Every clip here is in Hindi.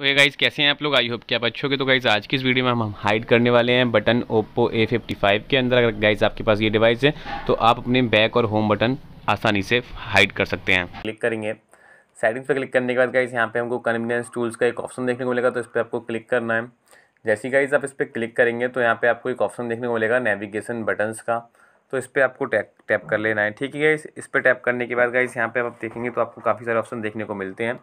तो ये गाइज़ कैसे हैं आप लोग आई होप कि आप अच्छे हो तो गाइज़ आज की इस वीडियो में हम हम हाइड करने वाले हैं button Oppo A fifty five के अंदर अगर गाइज़ आपके पास ये डिवाइस है तो आप अपने बैक और होम बटन आसानी से हाइड कर सकते हैं क्लिक करेंगे सेटिंग्स पर क्लिक करने के बाद गाइज़ यहाँ पे हमको कन्वीनियंस टूल्स का एक ऑप्शन देखने को मिलेगा तो इस पर आपको क्लिक करना है जैसे ही गाइज़ आप इस पर क्लिक करेंगे तो यहाँ पर आपको एक ऑप्शन देखने को मिलेगा नेविगेशन बटन्स का तो इस पर आपको टैप टैप कर लेना है ठीक है गाइज़ इस पर टैप करने के बाद गाइज़ यहाँ पर आप देखेंगे तो आपको काफ़ी सारे ऑप्शन देखने को मिलते हैं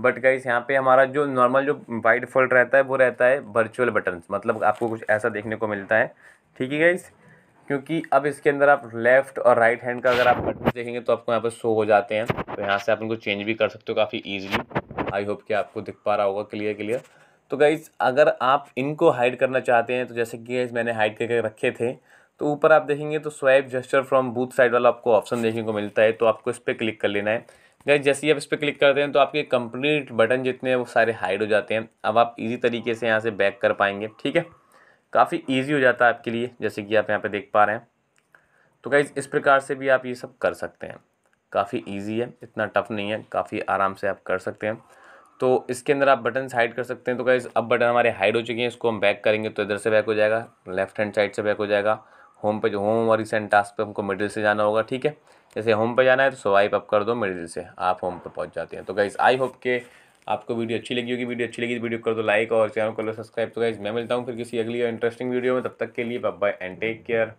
बट गाइस यहाँ पे हमारा जो नॉर्मल जो बाई डिफ़ॉल्ट रहता है वो रहता है वर्चुअल बटन मतलब आपको कुछ ऐसा देखने को मिलता है ठीक है गाइस क्योंकि अब इसके अंदर आप लेफ़्ट और राइट हैंड का अगर आप बटन देखेंगे तो आपको यहाँ पर शो हो जाते हैं तो यहाँ से आप उनको चेंज भी कर सकते हो काफ़ी ईजिली आई होप कि आपको दिख पा रहा होगा क्लियर क्लियर तो गाइज़ अगर आप इनको हाइड करना चाहते हैं तो जैसे कि मैंने हाइड करके रखे थे तो ऊपर आप देखेंगे तो swipe gesture from both side वाला आपको ऑप्शन देखने को मिलता है तो आपको इस पर क्लिक कर लेना है गैस जैसे ही आप इस पर क्लिक करते हैं तो आपके कंप्लीट बटन जितने हैं वो सारे हाइड हो जाते हैं अब आप इजी तरीके से यहाँ से बैक कर पाएंगे ठीक है काफ़ी ईजी हो जाता है आपके लिए जैसे कि आप यहाँ पर देख पा रहे हैं तो गैस इस प्रकार से भी आप ये सब कर सकते हैं काफ़ी ईजी है इतना टफ नहीं है काफ़ी आराम से आप कर सकते हैं तो इसके अंदर आप बटन हाइड कर सकते हैं तो गाइज अब बटन हमारे हाइड हो चुके हैं इसको हम बैक करेंगे तो इधर से बैक हो जाएगा लेफ्ट हैंड साइड से बैक हो जाएगा होम पे जो होम और रिसेंट टास्क पे हमको मिडिल से जाना होगा ठीक है जैसे होम पे जाना है तो स्वाइप अप कर दो मिडिल से आप होम पे पहुंच जाते हैं तो गाइज़ आई होप के आपको वीडियो अच्छी लगी होगी वीडियो अच्छी लगी तो वीडियो कर दो लाइक और चैनल कर लो सब्सक्राइब तो गाइज़ मैं मिलता हूँ फिर किसी अगली इंटरेस्टिंग वीडियो में तब तक के लिए बाय एंड टेक केयर